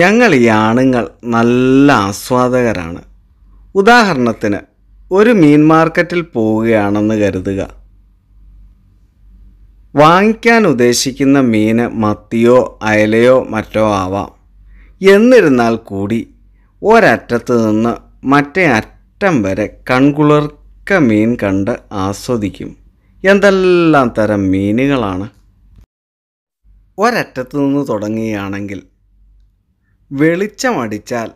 ഞങ്ങൾ ഈ ആണുങ്ങൾ നല്ല ആസ്വാദകരാണ് ഉദാഹരണത്തിന് ഒരു മീൻ മാർക്കറ്റിൽ പോവുകയാണെന്ന് കരുതുക വാങ്ങിക്കാൻ ഉദ്ദേശിക്കുന്ന മീന് മത്തിയോ അയലയോ മറ്റോ ആവാം എന്നിരുന്നാൽ കൂടി ഒരറ്റത്ത് നിന്ന് മറ്റേ അറ്റം വരെ കൺകുളിർക്ക മീൻ കണ്ട് ആസ്വദിക്കും എന്തെല്ലാം തരം മീനുകളാണ് ഒരറ്റത്ത് നിന്ന് തുടങ്ങുകയാണെങ്കിൽ വെളിച്ചമടിച്ചാൽ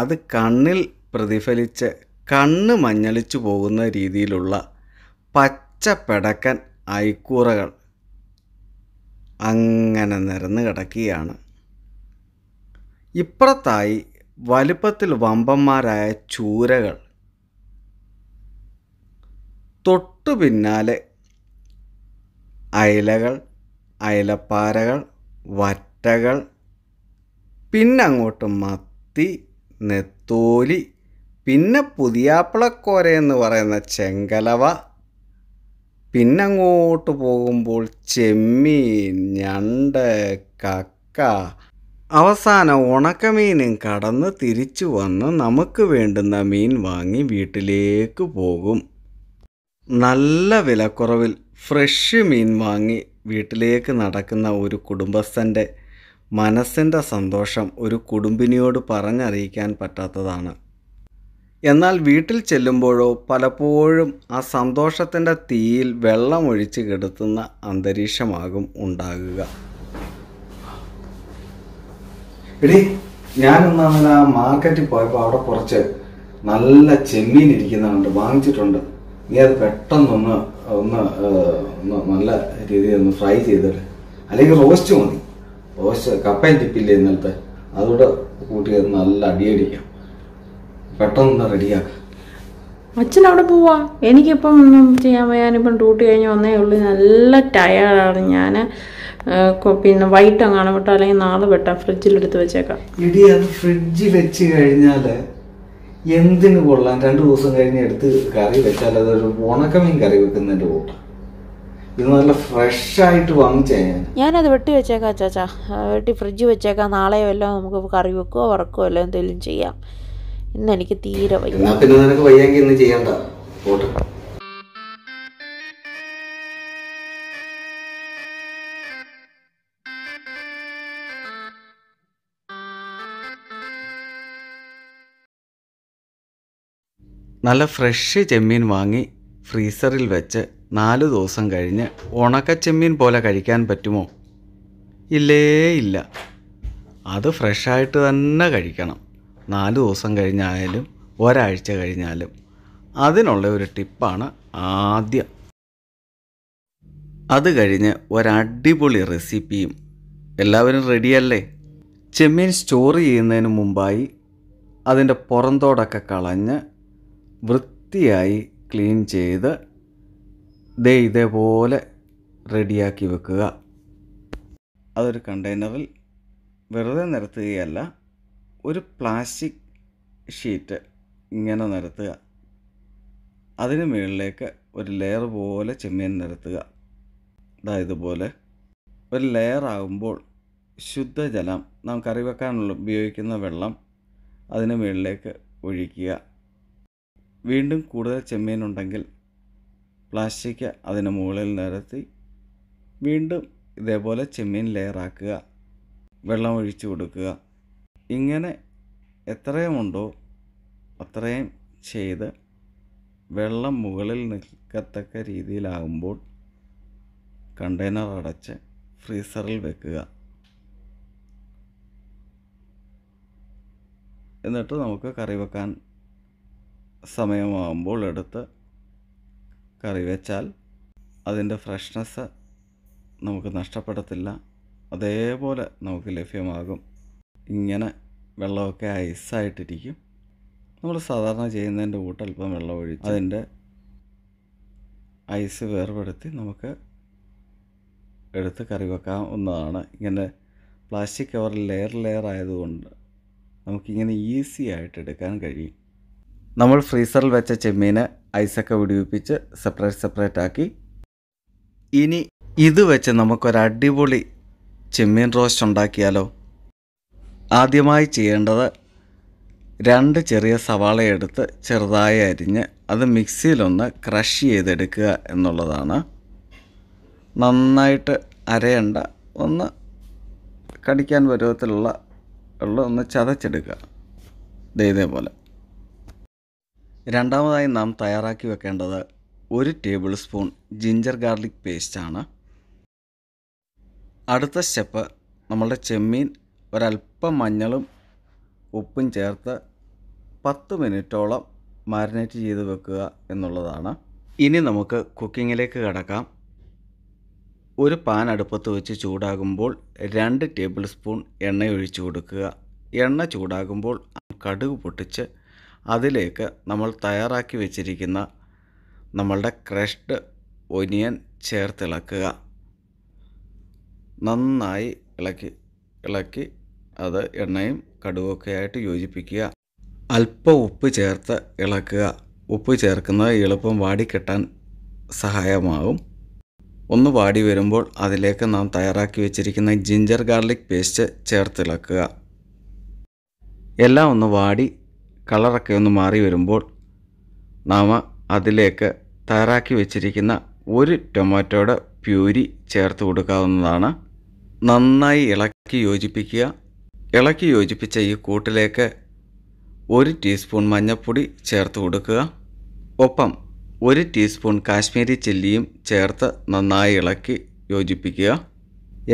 അത് കണ്ണിൽ പ്രതിഫലിച്ച് കണ്ണ് മഞ്ഞളിച്ചു പോകുന്ന രീതിയിലുള്ള പച്ചപ്പെടക്കൻ ഐക്കൂറകൾ അങ്ങനെ നിരന്ന് കിടക്കുകയാണ് ഇപ്പുറത്തായി വലുപ്പത്തിൽ വമ്പന്മാരായ ചൂരകൾ തൊട്ടു പിന്നാലെ അയലകൾ അയലപ്പാരകൾ വറ്റകൾ പിന്നെ അങ്ങോട്ട് മത്തി നെത്തോലി പിന്നെ പുതിയാപ്പിളക്കോര എന്ന് പറയുന്ന ചെങ്കലവ പിന്നെ അങ്ങോട്ട് പോകുമ്പോൾ ചെമ്മീൻ ഞണ്ട് കക്ക അവസാനം ഉണക്കമീനും കടന്ന് തിരിച്ചു വന്ന് നമുക്ക് വേണ്ടുന്ന മീൻ വാങ്ങി വീട്ടിലേക്ക് പോകും നല്ല വിലക്കുറവിൽ ഫ്രഷ് മീൻ വാങ്ങി വീട്ടിലേക്ക് നടക്കുന്ന ഒരു കുടുംബസ്ഥൻ്റെ മനസ്സിൻ്റെ സന്തോഷം ഒരു കുടുംബിനിയോട് പറഞ്ഞറിയിക്കാൻ പറ്റാത്തതാണ് എന്നാൽ വീട്ടിൽ ചെല്ലുമ്പോഴോ പലപ്പോഴും ആ സന്തോഷത്തിൻ്റെ തീയിൽ വെള്ളമൊഴിച്ച് കെടുത്തുന്ന അന്തരീക്ഷമാകും ഉണ്ടാകുക എടി ഞാനൊന്ന് അങ്ങനെ ആ മാർക്കറ്റിൽ പോയപ്പോൾ അവിടെ കുറച്ച് നല്ല ചെമ്മീൻ ഇരിക്കുന്നുണ്ട് വാങ്ങിച്ചിട്ടുണ്ട് നീ അത് പെട്ടെന്നൊന്ന് ഒന്ന് നല്ല രീതിയിൽ ഒന്ന് ഫ്രൈ ചെയ്തിട്ട് അല്ലെങ്കിൽ റോസ്റ്റ് മതി ദോശ കപ്പയും ചിപ്പില്ലേ ഇന്നലത്തെ അതുകൂടെ കൂട്ടി നല്ല അടിയടിക്കാം പെട്ടെന്ന് റെഡിയാക്കാം അച്ഛൻ അവിടെ പോവാ എനിക്കിപ്പം ഒന്നും ചെയ്യാൻ ഞാനിപ്പം ഡ്യൂട്ടി കഴിഞ്ഞ് വന്നേ ഉള്ളൂ നല്ല ടയർഡാണ് ഞാൻ പിന്നെ വൈകിട്ട് അങ്ങാണ് വിട്ടാ അല്ലെങ്കിൽ നാളെ വെട്ടാം ഫ്രിഡ്ജിലെടുത്ത് വെച്ചേക്കാം ഇടി അത് ഫ്രിഡ്ജിൽ വെച്ച് കഴിഞ്ഞാൽ എന്തിനു കൊള്ളാം രണ്ട് ദിവസം കഴിഞ്ഞ് എടുത്ത് കറി വെച്ചാൽ അതൊരു ഉണക്കമീൻ കറി വെക്കുന്നതിൻ്റെ കൂട്ടം നല്ല ഫ്രഷ് ആയിട്ട് ഞാൻ ഞാനത് വെട്ടി വെച്ചേക്കാം ചാച്ചാ വെട്ടി ഫ്രിഡ്ജ് വെച്ചേക്കാം നാളെ വല്ലതും നമുക്ക് കറി വെക്കുകയോ വറക്കോ അല്ലോ എന്തെങ്കിലും ചെയ്യാം ഇന്ന് എനിക്ക് തീരെ വയ്യ പിന്നെ നിനക്ക് നല്ല ഫ്രഷ് ചെമ്മീൻ വാങ്ങി ഫ്രീസറിൽ വെച്ച് നാല് ദിവസം കഴിഞ്ഞ് ഉണക്കച്ചെമ്മീൻ പോലെ കഴിക്കാൻ പറ്റുമോ ഇല്ലേ ഇല്ല അത് ഫ്രഷായിട്ട് തന്നെ കഴിക്കണം നാല് ദിവസം കഴിഞ്ഞായാലും ഒരാഴ്ച കഴിഞ്ഞാലും അതിനുള്ള ഒരു ടിപ്പാണ് ആദ്യം അത് കഴിഞ്ഞ് ഒരടിപൊളി റെസിപ്പിയും എല്ലാവരും റെഡിയല്ലേ ചെമ്മീൻ സ്റ്റോർ ചെയ്യുന്നതിന് മുമ്പായി അതിൻ്റെ പുറന്തോടൊക്കെ കളഞ്ഞ് വൃത്തിയായി ക്ലീൻ ചെയ്ത് ദേ ഇതേപോലെ റെഡിയാക്കി വെക്കുക അതൊരു കണ്ടെയ്നറിൽ വെറുതെ നിരത്തുകയല്ല ഒരു പ്ലാസ്റ്റിക് ഷീറ്റ് ഇങ്ങനെ നിരത്തുക അതിന് മുകളിലേക്ക് ഒരു ലെയർ പോലെ ചെമ്മീൻ നിരത്തുക ഇതാ ഇതുപോലെ ഒരു ലെയർ ആകുമ്പോൾ ശുദ്ധജലം നാം കറി വെക്കാനുള്ള ഉപയോഗിക്കുന്ന വെള്ളം അതിന് മുകളിലേക്ക് ഒഴിക്കുക വീണ്ടും കൂടുതൽ ചെമ്മീൻ ഉണ്ടെങ്കിൽ പ്ലാസ്റ്റിക് അതിന് മുകളിൽ നിരത്തി വീണ്ടും ഇതേപോലെ ചെമ്മീൻ ലെയറാക്കുക വെള്ളം ഒഴിച്ചു കൊടുക്കുക ഇങ്ങനെ എത്രയുമുണ്ടോ അത്രയും ചെയ്ത് വെള്ളം മുകളിൽ നിൽക്കത്തക്ക രീതിയിലാകുമ്പോൾ കണ്ടെയ്നർ അടച്ച് ഫ്രീസറിൽ വെക്കുക എന്നിട്ട് നമുക്ക് കറി വെക്കാൻ സമയമാകുമ്പോൾ എടുത്ത് കറി വെച്ചാൽ അതിൻ്റെ ഫ്രഷ്നെസ് നമുക്ക് നഷ്ടപ്പെടത്തില്ല അതേപോലെ നമുക്ക് ലഭ്യമാകും ഇങ്ങനെ വെള്ളമൊക്കെ ഐസായിട്ടിരിക്കും നമ്മൾ സാധാരണ ചെയ്യുന്നതിൻ്റെ അല്പം വെള്ളം ഒഴിച്ച് അതിൻ്റെ ഐസ് വേർപെടുത്തി നമുക്ക് എടുത്ത് കറി വെക്കാവുന്നതാണ് ഇങ്ങനെ പ്ലാസ്റ്റിക് കവർ ലെയർ ലെയർ ആയതുകൊണ്ട് നമുക്കിങ്ങനെ ഈസി ആയിട്ട് എടുക്കാൻ കഴിയും നമ്മൾ ഫ്രീസറിൽ വെച്ച ചെമ്മീനെ ഐസൊക്കെ വിടിവിപ്പിച്ച് സെപ്പറേറ്റ് സെപ്പറേറ്റ് ആക്കി ഇനി ഇത് വെച്ച് നമുക്കൊരടിപൊളി ചെമ്മീൻ റോസ്റ്റ് ഉണ്ടാക്കിയാലോ ആദ്യമായി ചെയ്യേണ്ടത് രണ്ട് ചെറിയ സവാള എടുത്ത് ചെറുതായി അരിഞ്ഞ് അത് മിക്സിയിലൊന്ന് ക്രഷ് ചെയ്തെടുക്കുക എന്നുള്ളതാണ് നന്നായിട്ട് അരയണ്ട ഒന്ന് കടിക്കാൻ പരുവത്തിലുള്ള ഉള്ള ഒന്ന് ചതച്ചെടുക്കുക ഇതേപോലെ രണ്ടാമതായി നാം തയ്യാറാക്കി വെക്കേണ്ടത് ഒരു ടേബിൾ സ്പൂൺ ജിഞ്ചർ ഗാർലിക് പേസ്റ്റാണ് അടുത്ത സ്റ്റെപ്പ് നമ്മളുടെ ചെമ്മീൻ ഒരല്പം മഞ്ഞളും ഉപ്പും ചേർത്ത് പത്ത് മിനിറ്റോളം മാരിനേറ്റ് ചെയ്ത് വെക്കുക എന്നുള്ളതാണ് ഇനി നമുക്ക് കുക്കിങ്ങിലേക്ക് കടക്കാം ഒരു പാൻ അടുപ്പത്ത് വെച്ച് ചൂടാകുമ്പോൾ രണ്ട് ടേബിൾ സ്പൂൺ എണ്ണ ഒഴിച്ചു കൊടുക്കുക എണ്ണ ചൂടാകുമ്പോൾ കടുക് പൊട്ടിച്ച് അതിലേക്ക് നമ്മൾ തയ്യാറാക്കി വെച്ചിരിക്കുന്ന നമ്മളുടെ ക്രഷ്ഡ് ഒനിയൻ ചേർത്തിളക്കുക നന്നായി ഇളക്കി ഇളക്കി അത് എണ്ണയും കടുവൊക്കെ ആയിട്ട് യോജിപ്പിക്കുക അല്പം ഉപ്പ് ചേർത്ത് ഇളക്കുക ഉപ്പ് ചേർക്കുന്നത് എളുപ്പം വാടിക്കെട്ടാൻ സഹായമാകും ഒന്ന് വാടി വരുമ്പോൾ അതിലേക്ക് നാം തയ്യാറാക്കി വെച്ചിരിക്കുന്ന ജിഞ്ചർ ഗാർലിക് പേസ്റ്റ് ചേർത്തിളക്കുക എല്ലാം ഒന്ന് വാടി കളറൊക്കെ ഒന്ന് മാറി വരുമ്പോൾ നാം അതിലേക്ക് തയ്യാറാക്കി വെച്ചിരിക്കുന്ന ഒരു ടൊമാറ്റോയുടെ പ്യൂരി ചേർത്ത് കൊടുക്കാവുന്നതാണ് നന്നായി ഇളക്കി യോജിപ്പിക്കുക ഇളക്കി യോജിപ്പിച്ച ഈ കൂട്ടിലേക്ക് ഒരു ടീസ്പൂൺ മഞ്ഞൾപ്പൊടി ചേർത്ത് കൊടുക്കുക ഒപ്പം ഒരു ടീസ്പൂൺ കാശ്മീരി ചില്ലിയും ചേർത്ത് നന്നായി ഇളക്കി യോജിപ്പിക്കുക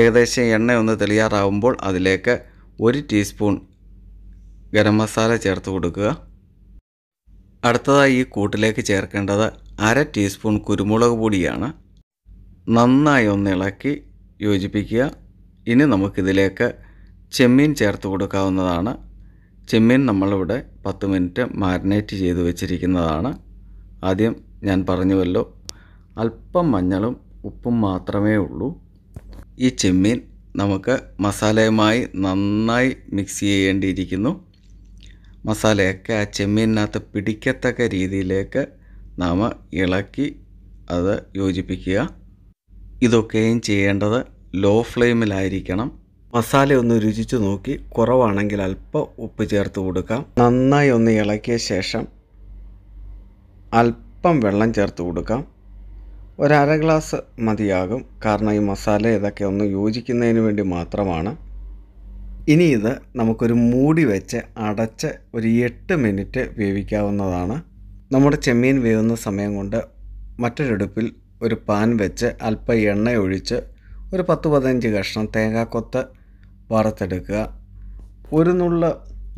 ഏകദേശം എണ്ണ ഒന്ന് തെളിയാറാവുമ്പോൾ അതിലേക്ക് ഒരു ടീസ്പൂൺ ഗരം മസാല ചേർത്ത് കൊടുക്കുക അടുത്തതായി ഈ കൂട്ടിലേക്ക് ചേർക്കേണ്ടത് അര ടീസ്പൂൺ കുരുമുളക് പൊടിയാണ് നന്നായി ഒന്ന് ഇളക്കി യോജിപ്പിക്കുക ഇനി നമുക്കിതിലേക്ക് ചെമ്മീൻ ചേർത്ത് കൊടുക്കാവുന്നതാണ് ചെമ്മീൻ നമ്മളിവിടെ പത്ത് മിനിറ്റ് മാരിനേറ്റ് ചെയ്ത് വെച്ചിരിക്കുന്നതാണ് ആദ്യം ഞാൻ പറഞ്ഞുവല്ലോ അല്പം മഞ്ഞളും ഉപ്പും മാത്രമേ ഉള്ളൂ ഈ ചെമ്മീൻ നമുക്ക് മസാലയുമായി നന്നായി മിക്സ് ചെയ്യേണ്ടിയിരിക്കുന്നു മസാലയൊക്കെ ആ ചെമ്മീനിനകത്ത് പിടിക്കത്തക്ക രീതിയിലേക്ക് നാം ഇളക്കി അത് യോജിപ്പിക്കുക ഇതൊക്കെയും ചെയ്യേണ്ടത് ലോ ഫ്ലെയിമിലായിരിക്കണം മസാല ഒന്ന് രുചിച്ചു നോക്കി കുറവാണെങ്കിൽ അല്പം ഉപ്പ് ചേർത്ത് കൊടുക്കാം നന്നായി ഒന്ന് ഇളക്കിയ ശേഷം അല്പം വെള്ളം ചേർത്ത് കൊടുക്കാം ഒരര ഗ്ലാസ് മതിയാകും കാരണം ഈ മസാല ഇതൊക്കെ ഒന്ന് യോജിക്കുന്നതിന് വേണ്ടി മാത്രമാണ് ഇനി ഇത് നമുക്കൊരു മൂടി വെച്ച് അടച്ച് ഒരു എട്ട് മിനിറ്റ് വേവിക്കാവുന്നതാണ് നമ്മുടെ ചെമ്മീൻ വേവുന്ന സമയം കൊണ്ട് മറ്റൊരടുപ്പിൽ ഒരു പാൻ വെച്ച് അല്പം എണ്ണ ഒഴിച്ച് ഒരു പത്ത് പതിനഞ്ച് കഷ്ണം തേങ്ങാക്കൊത്ത് വറുത്തെടുക്കുക ഒരു നുള്ള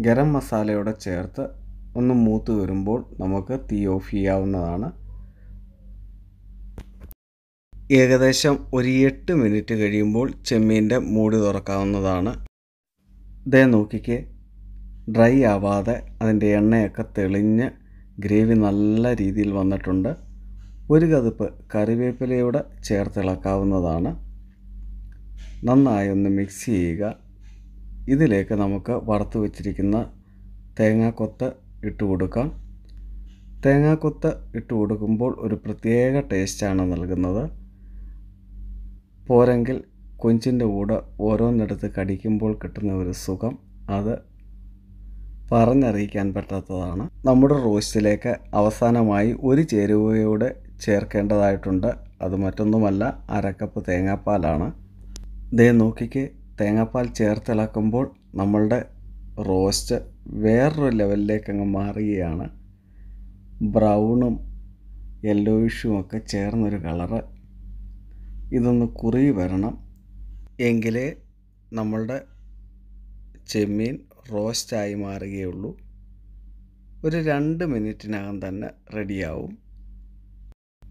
ഗരം മസാലയോടെ ചേർത്ത് ഒന്ന് മൂത്ത് വരുമ്പോൾ നമുക്ക് തീ ഓഫ് ചെയ്യാവുന്നതാണ് ഏകദേശം ഒരു എട്ട് മിനിറ്റ് കഴിയുമ്പോൾ ചെമ്മീൻ്റെ മൂടി തുറക്കാവുന്നതാണ് ദേ നോക്കിക്കേ ഡ്രൈ ആവാതെ അതിൻ്റെ എണ്ണയൊക്കെ തെളിഞ്ഞ് ഗ്രേവി നല്ല രീതിയിൽ വന്നിട്ടുണ്ട് ഒരു കതിപ്പ് കറിവേപ്പിലയോടെ ചേർത്തിളക്കാവുന്നതാണ് നന്നായി ഒന്ന് മിക്സ് ചെയ്യുക ഇതിലേക്ക് നമുക്ക് വറുത്ത് വെച്ചിരിക്കുന്ന തേങ്ങാക്കൊത്ത് ഇട്ട് കൊടുക്കാം തേങ്ങാക്കൊത്ത് ഇട്ട് കൊടുക്കുമ്പോൾ ഒരു പ്രത്യേക ടേസ്റ്റാണ് നൽകുന്നത് പോരെങ്കിൽ കൊഞ്ചിൻ്റെ കൂടെ ഓരോന്നിടത്ത് കടിക്കുമ്പോൾ കിട്ടുന്ന ഒരു സുഖം അത് പറഞ്ഞറിയിക്കാൻ പറ്റാത്തതാണ് നമ്മുടെ റോസ്റ്റിലേക്ക് അവസാനമായി ഒരു ചേരുവയോടെ ചേർക്കേണ്ടതായിട്ടുണ്ട് അത് മറ്റൊന്നുമല്ല അരക്കപ്പ് തേങ്ങാപ്പാലാണ് ദേ നോക്കിക്ക് തേങ്ങാപ്പാൽ ചേർത്തിളക്കുമ്പോൾ നമ്മളുടെ റോസ്റ്റ് വേറൊരു ലെവലിലേക്ക് അങ്ങ് മാറുകയാണ് ബ്രൗണും യെല്ലോയിഷും ഒക്കെ ചേർന്നൊരു കളറ് ഇതൊന്ന് കുറുകി വരണം എങ്കിലേ നമ്മളുടെ ചെമ്മീൻ റോസ്റ്റായി മാറുകയുള്ളൂ ഒരു രണ്ട് മിനിറ്റിനകം തന്നെ റെഡിയാവും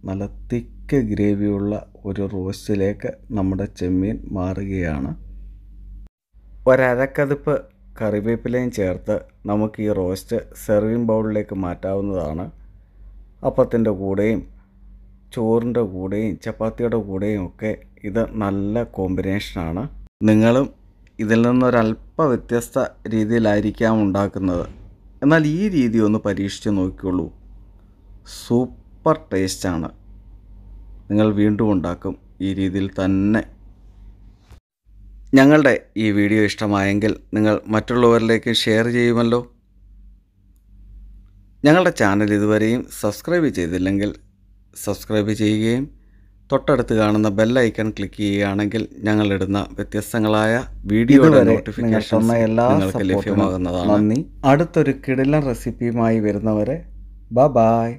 നല്ല തിക്ക് ഗ്രേവിയുള്ള ഒരു റോസ്റ്റിലേക്ക് നമ്മുടെ ചെമ്മീൻ മാറുകയാണ് ഒരക്കതിപ്പ് കറിവേപ്പിലയും ചേർത്ത് നമുക്ക് ഈ റോസ്റ്റ് സെർവിങ് ബൗളിലേക്ക് മാറ്റാവുന്നതാണ് അപ്പത്തിൻ്റെ കൂടെയും ചോറിൻ്റെ കൂടെയും ചപ്പാത്തിയുടെ കൂടെയും ഒക്കെ ഇത് നല്ല കോമ്പിനേഷനാണ് നിങ്ങളും ഇതിൽ നിന്നൊരല്പ വ്യത്യസ്ത രീതിയിലായിരിക്കാം ഉണ്ടാക്കുന്നത് എന്നാൽ ഈ രീതി ഒന്ന് പരീക്ഷിച്ച് നോക്കിക്കോളൂ സൂപ്പർ ടേസ്റ്റാണ് നിങ്ങൾ വീണ്ടും ഉണ്ടാക്കും ഈ രീതിയിൽ തന്നെ ഞങ്ങളുടെ ഈ വീഡിയോ ഇഷ്ടമായെങ്കിൽ നിങ്ങൾ മറ്റുള്ളവരിലേക്ക് ഷെയർ ചെയ്യുമല്ലോ ഞങ്ങളുടെ ചാനൽ ഇതുവരെയും സബ്സ്ക്രൈബ് ചെയ്തില്ലെങ്കിൽ സബ്സ്ക്രൈബ് ചെയ്യുകയും തൊട്ടടുത്ത് കാണുന്ന ബെല്ലൈക്കൺ ക്ലിക്ക് ചെയ്യുകയാണെങ്കിൽ ഞങ്ങളിടുന്ന വ്യത്യസ്തങ്ങളായ വീഡിയോയുടെ നോട്ടിഫിക്കേഷൻ നിങ്ങൾക്ക് ലഭ്യമാകുന്നതാണ് നന്ദി അടുത്തൊരു കിടിലൻ റെസിപ്പിയുമായി വരുന്നവരെ ബ ബായ്